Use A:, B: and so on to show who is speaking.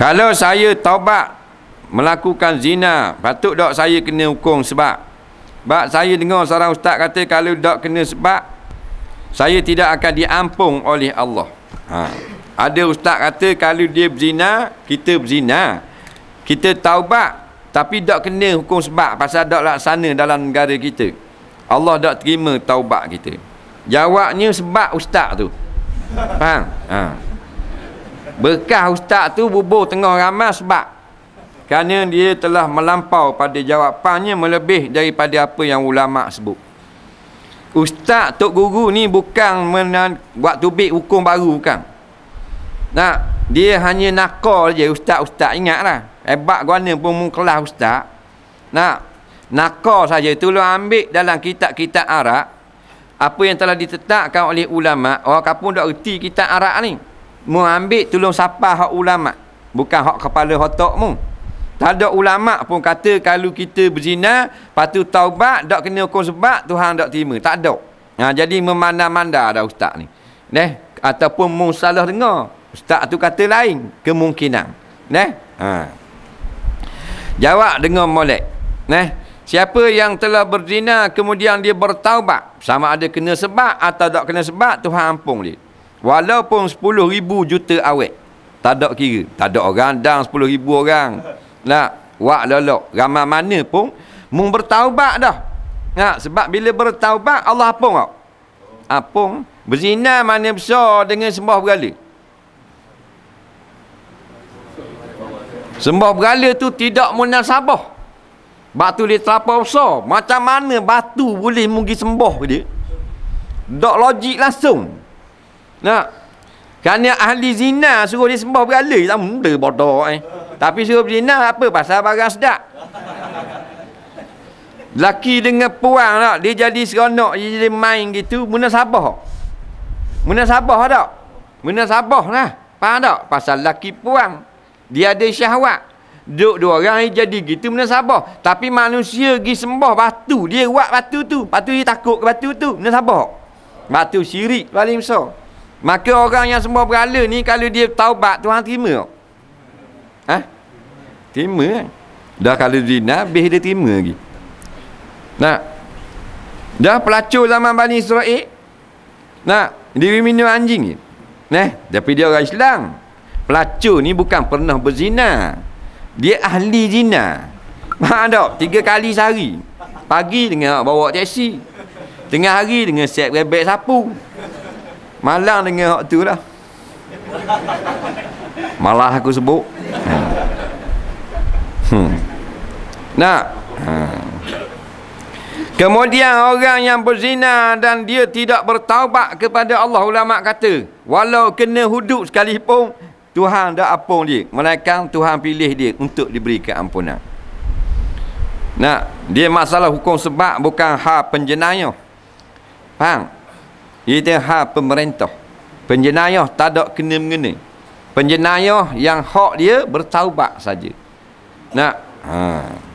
A: Kalau saya taubat melakukan zina, patut tak saya kena hukum sebab? Sebab saya dengar seorang ustaz kata kalau tak kena sebab, saya tidak akan diampung oleh Allah. Ha. Ada ustaz kata kalau dia berzina, kita berzina. Kita taubat tapi tak kena hukum sebab pasal tak laksana dalam negara kita. Allah tak terima taubat kita. Jawabnya sebab ustaz tu. Faham? Ha. Bekah ustaz tu bubur tengah ramai sebab kerana dia telah melampau pada jawapannya melebih daripada apa yang ulama sebut. Ustaz tok guru ni bukan menan, buat tubik hukum baru bukan. Nah, dia hanya nakal je ustaz-ustaz ingat ingatlah. Hebat guna pun mengkelah ustaz. Nah, nakal saja tu lo ambil dalam kitab-kitab Arab apa yang telah ditetapkan oleh ulama, orang kapun dah reti kitab Arab ni mu ambil tolong siapa hak ulama bukan hak kepala hotok mu tak ada ulama pun kata kalau kita berzina patu taubat tak kena hukum sebab Tuhan tak terima tak ada ha, jadi memanda-manda ada ustaz ni neh ataupun mu salah dengar ustaz tu kata lain kemungkinan neh ha. jawab dengan molek neh Siapa yang telah berzina kemudian dia bertaubat sama ada kena sebab atau tak kena sebab Tuhan ampun dia. Walaupun 10 ribu juta awet. Tak ada kira. Tak ada orang dan 10 ribu orang. Nak. Wak lelok. Ramai mana pun. Mu bertaubat dah. Nak. Sebab bila bertaubat Allah pun kau. Apung. Berzina mana besar dengan sembah berhala. Sembah berhala tu tidak munasabah. Batu dia terlapa besar. Macam mana batu boleh mungkin sembah dia? Tak logik langsung. Nak. Kerana ahli zina suruh dia sembah berhala. Tak muda bodoh eh. Tapi suruh berzina apa? Pasal barang sedap. Laki dengan puang tak? Dia jadi seronok. Dia jadi main gitu. Muna sabah. Muna sabah tak? Muna sabah lah. Faham tak? Pasal laki puang Dia ada syahwat. Duk dua orang dia jadi gitu. Muna sabah. Tapi manusia pergi sembah batu. Dia buat batu tu. Batu dia takut ke batu tu. Muna sabah. Batu syirik paling besar. Maka orang yang semua berhala ni kalau dia taubat Tuhan terima. Ha? Terima. Eh? Dah kalau zina habis dia terima lagi. Nah. Dah pelacur zaman Bani Israel. Nah, dia minum anjing ni. neh, tapi dia orang Islam. Pelacur ni bukan pernah berzina. Dia ahli zina. Mak ada tiga kali sehari. Pagi dengan bawa teksi. Tengah hari dengan siap bebek sapu malang dengan hak tu lah malah aku sebut hmm. hmm. Nah, hmm. kemudian orang yang berzina dan dia tidak bertaubat kepada Allah ulama kata walau kena hudup sekalipun Tuhan dah apung dia mereka Tuhan pilih dia untuk diberi keampunan Nah, dia masalah hukum sebab bukan hak penjenayah faham itu hak pemerintah. Penjenayah tak ada kena-mengena. Penjenayah yang hak dia bertaubat saja. Nak? Haa.